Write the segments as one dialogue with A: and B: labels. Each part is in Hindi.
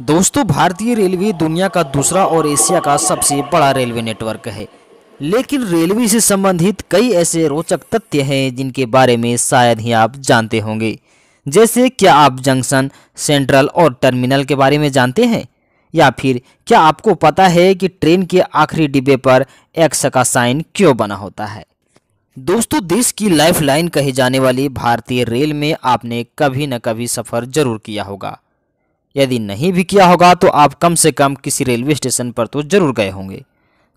A: दोस्तों भारतीय रेलवे दुनिया का दूसरा और एशिया का सबसे बड़ा रेलवे नेटवर्क है लेकिन रेलवे से संबंधित कई ऐसे रोचक तथ्य हैं जिनके बारे में शायद ही आप जानते होंगे जैसे क्या आप जंक्शन सेंट्रल और टर्मिनल के बारे में जानते हैं या फिर क्या आपको पता है कि ट्रेन के आखिरी डिब्बे पर एक्स का साइन क्यों बना होता है दोस्तों देश की लाइफलाइन कही जाने वाली भारतीय रेल में आपने कभी न कभी सफ़र जरूर किया होगा यदि नहीं भी किया होगा तो आप कम से कम किसी रेलवे स्टेशन पर तो जरूर गए होंगे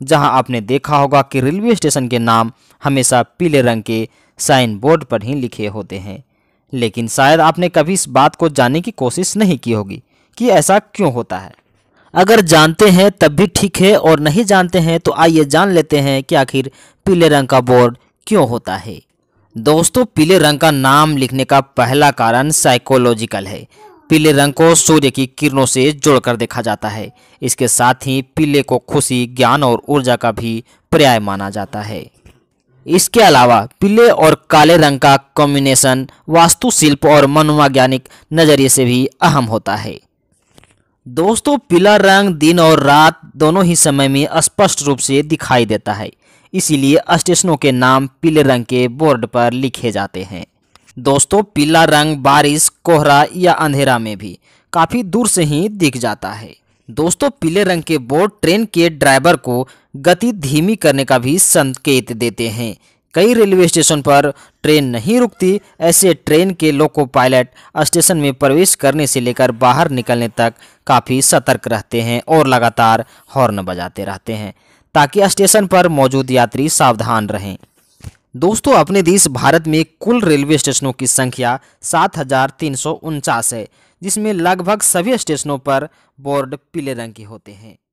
A: जहां आपने देखा होगा कि रेलवे स्टेशन के नाम हमेशा पीले रंग के साइन बोर्ड पर ही लिखे होते हैं लेकिन शायद आपने कभी इस बात को जानने की कोशिश नहीं की होगी कि ऐसा क्यों होता है अगर जानते हैं तब भी ठीक है और नहीं जानते हैं तो आइए जान लेते हैं कि आखिर पीले रंग का बोर्ड क्यों होता है दोस्तों पीले रंग का नाम लिखने का पहला कारण साइकोलॉजिकल है पीले रंग को सूर्य की किरणों से जोड़कर देखा जाता है इसके साथ ही पीले को खुशी ज्ञान और ऊर्जा का भी पर्याय माना जाता है इसके अलावा पीले और काले रंग का कॉम्बिनेशन वास्तुशिल्प और मनोवैज्ञानिक नज़रिए से भी अहम होता है दोस्तों पीला रंग दिन और रात दोनों ही समय में स्पष्ट रूप से दिखाई देता है इसीलिए स्टेशनों के नाम पीले रंग के बोर्ड पर लिखे जाते हैं दोस्तों पीला रंग बारिश कोहरा या अंधेरा में भी काफ़ी दूर से ही दिख जाता है दोस्तों पीले रंग के बोर्ड ट्रेन के ड्राइवर को गति धीमी करने का भी संकेत देते हैं कई रेलवे स्टेशन पर ट्रेन नहीं रुकती ऐसे ट्रेन के लोको पायलट स्टेशन में प्रवेश करने से लेकर बाहर निकलने तक काफ़ी सतर्क रहते हैं और लगातार हॉर्न बजाते रहते हैं ताकि स्टेशन पर मौजूद यात्री सावधान रहें दोस्तों अपने देश भारत में कुल रेलवे स्टेशनों की संख्या सात है जिसमें लगभग सभी स्टेशनों पर बोर्ड पीले रंग के होते हैं